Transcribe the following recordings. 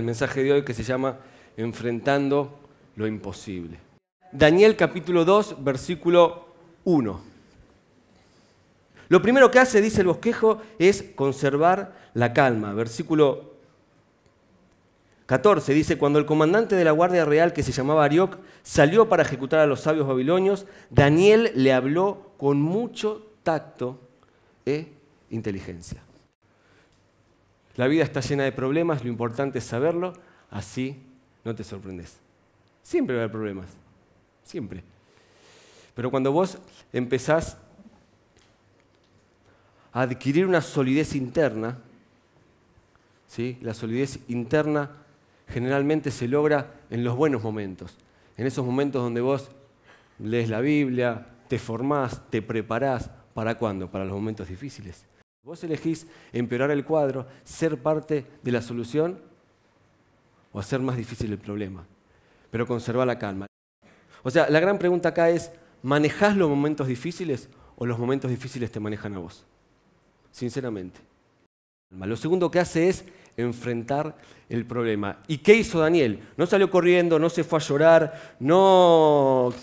el mensaje de hoy que se llama Enfrentando lo imposible. Daniel capítulo 2, versículo 1. Lo primero que hace, dice el bosquejo, es conservar la calma. Versículo 14 dice, cuando el comandante de la Guardia Real, que se llamaba Arioc, salió para ejecutar a los sabios babilonios, Daniel le habló con mucho tacto e inteligencia. La vida está llena de problemas, lo importante es saberlo, así no te sorprendes. Siempre va a haber problemas, siempre. Pero cuando vos empezás a adquirir una solidez interna, ¿sí? la solidez interna generalmente se logra en los buenos momentos, en esos momentos donde vos lees la Biblia, te formás, te preparás, ¿para cuándo? Para los momentos difíciles. Vos elegís empeorar el cuadro, ser parte de la solución o hacer más difícil el problema, pero conservar la calma. O sea, la gran pregunta acá es, ¿manejás los momentos difíciles o los momentos difíciles te manejan a vos? Sinceramente. Lo segundo que hace es enfrentar el problema. ¿Y qué hizo Daniel? No salió corriendo, no se fue a llorar, no...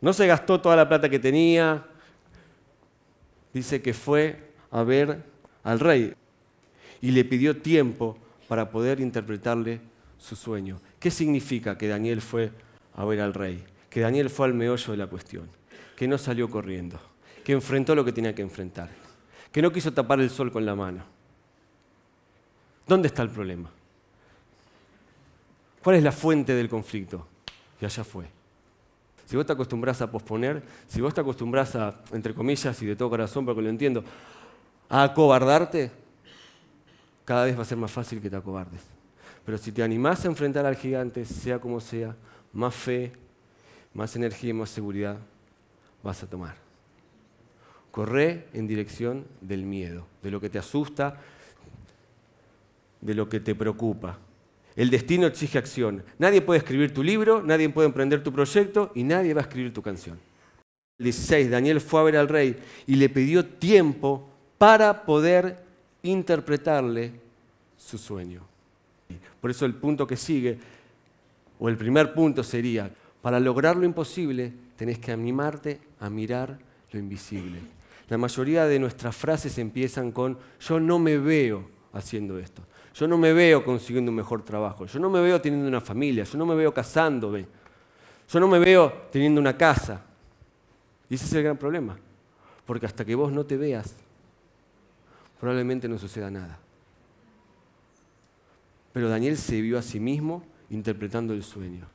No se gastó toda la plata que tenía, dice que fue a ver al rey y le pidió tiempo para poder interpretarle su sueño. ¿Qué significa que Daniel fue a ver al rey? Que Daniel fue al meollo de la cuestión, que no salió corriendo, que enfrentó lo que tenía que enfrentar, que no quiso tapar el sol con la mano. ¿Dónde está el problema? ¿Cuál es la fuente del conflicto? Y allá fue si vos te acostumbrás a posponer, si vos te acostumbrás a, entre comillas y de todo corazón, porque lo entiendo, a acobardarte, cada vez va a ser más fácil que te acobardes. Pero si te animás a enfrentar al gigante, sea como sea, más fe, más energía y más seguridad vas a tomar. Corre en dirección del miedo, de lo que te asusta, de lo que te preocupa, el destino exige acción. Nadie puede escribir tu libro, nadie puede emprender tu proyecto y nadie va a escribir tu canción. El 16, Daniel fue a ver al rey y le pidió tiempo para poder interpretarle su sueño. Por eso el punto que sigue, o el primer punto sería, para lograr lo imposible tenés que animarte a mirar lo invisible. La mayoría de nuestras frases empiezan con yo no me veo haciendo esto. Yo no me veo consiguiendo un mejor trabajo. Yo no me veo teniendo una familia. Yo no me veo casándome. Yo no me veo teniendo una casa. Y ese es el gran problema. Porque hasta que vos no te veas, probablemente no suceda nada. Pero Daniel se vio a sí mismo interpretando el sueño.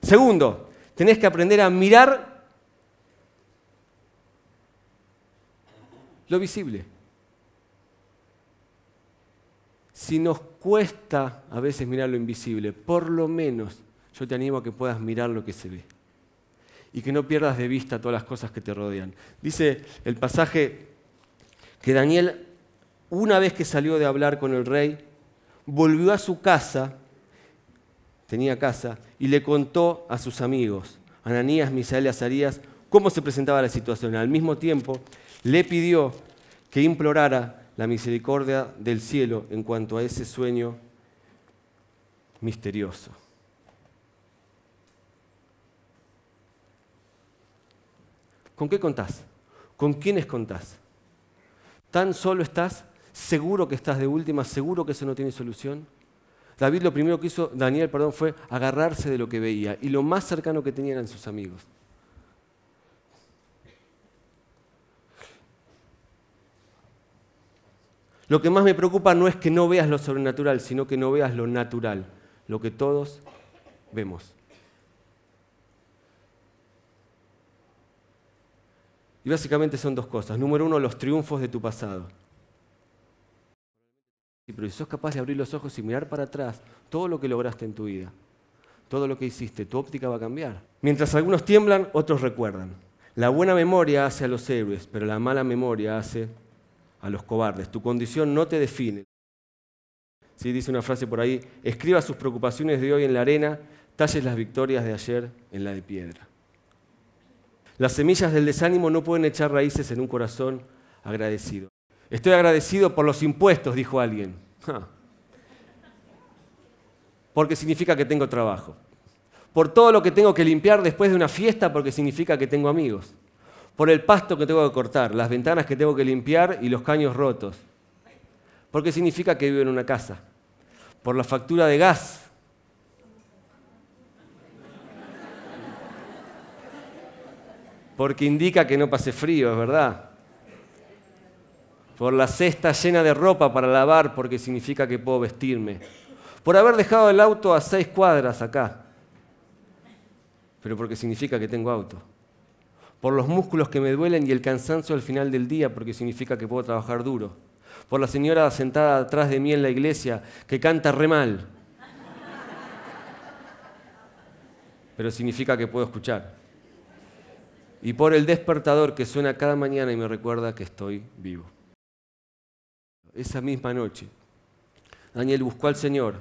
Segundo, tenés que aprender a mirar lo visible. Si nos cuesta a veces mirar lo invisible, por lo menos yo te animo a que puedas mirar lo que se ve y que no pierdas de vista todas las cosas que te rodean. Dice el pasaje que Daniel, una vez que salió de hablar con el rey, volvió a su casa, tenía casa, y le contó a sus amigos, Ananías, Misael y Azarías, cómo se presentaba la situación. Al mismo tiempo, le pidió que implorara la misericordia del cielo en cuanto a ese sueño misterioso. ¿Con qué contás? ¿Con quiénes contás? ¿Tan solo estás? ¿Seguro que estás de última? ¿Seguro que eso no tiene solución? David lo primero que hizo, Daniel, perdón, fue agarrarse de lo que veía y lo más cercano que tenía eran sus amigos. Lo que más me preocupa no es que no veas lo sobrenatural, sino que no veas lo natural, lo que todos vemos. Y básicamente son dos cosas. Número uno, los triunfos de tu pasado. Pero si sos capaz de abrir los ojos y mirar para atrás todo lo que lograste en tu vida, todo lo que hiciste, tu óptica va a cambiar. Mientras algunos tiemblan, otros recuerdan. La buena memoria hace a los héroes, pero la mala memoria hace a los cobardes. Tu condición no te define. ¿Sí? Dice una frase por ahí, escriba sus preocupaciones de hoy en la arena, talles las victorias de ayer en la de piedra. Las semillas del desánimo no pueden echar raíces en un corazón agradecido. Estoy agradecido por los impuestos, dijo alguien. Porque significa que tengo trabajo. Por todo lo que tengo que limpiar después de una fiesta, porque significa que tengo amigos por el pasto que tengo que cortar, las ventanas que tengo que limpiar y los caños rotos. Porque significa que vivo en una casa. Por la factura de gas. Porque indica que no pase frío, es verdad. Por la cesta llena de ropa para lavar, porque significa que puedo vestirme. Por haber dejado el auto a seis cuadras acá. Pero porque significa que tengo auto por los músculos que me duelen y el cansancio al final del día, porque significa que puedo trabajar duro, por la señora sentada atrás de mí en la iglesia, que canta re mal, pero significa que puedo escuchar, y por el despertador que suena cada mañana y me recuerda que estoy vivo. Esa misma noche, Daniel buscó al Señor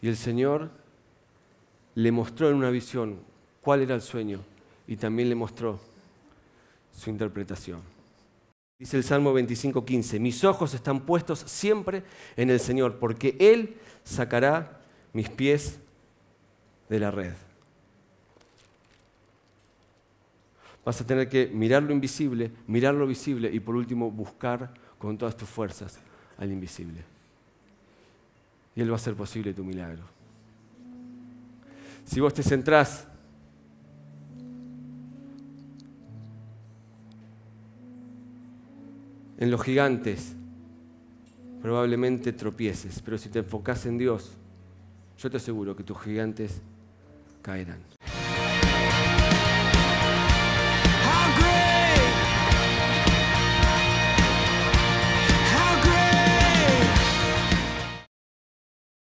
y el Señor le mostró en una visión cuál era el sueño y también le mostró su interpretación. Dice el Salmo 25:15, mis ojos están puestos siempre en el Señor, porque Él sacará mis pies de la red. Vas a tener que mirar lo invisible, mirar lo visible y por último buscar con todas tus fuerzas al invisible. Y Él va a hacer posible tu milagro. Si vos te centrás en los gigantes, probablemente tropieces, pero si te enfocas en Dios, yo te aseguro que tus gigantes caerán.